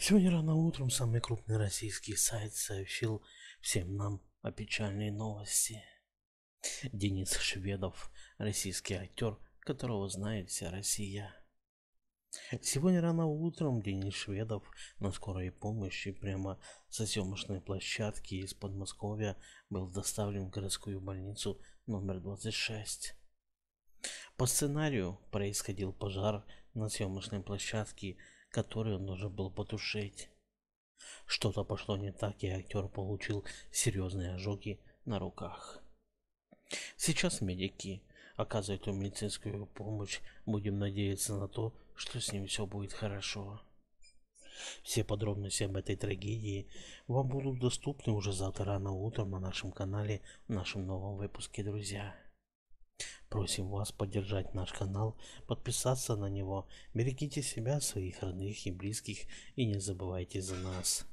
Сегодня рано утром самый крупный российский сайт сообщил всем нам о печальной новости. Денис Шведов, российский актер, которого знает вся Россия. Сегодня рано утром Денис Шведов на скорой помощи прямо со съемочной площадки из Подмосковья был доставлен в городскую больницу номер 26. По сценарию происходил пожар на съемочной площадке которую нужно было потушить. Что-то пошло не так, и актер получил серьезные ожоги на руках. Сейчас медики оказывают ему медицинскую помощь. Будем надеяться на то, что с ним все будет хорошо. Все подробности об этой трагедии вам будут доступны уже завтра рано утром на нашем канале, в нашем новом выпуске, друзья. Просим вас поддержать наш канал, подписаться на него. Берегите себя, своих родных и близких и не забывайте за нас.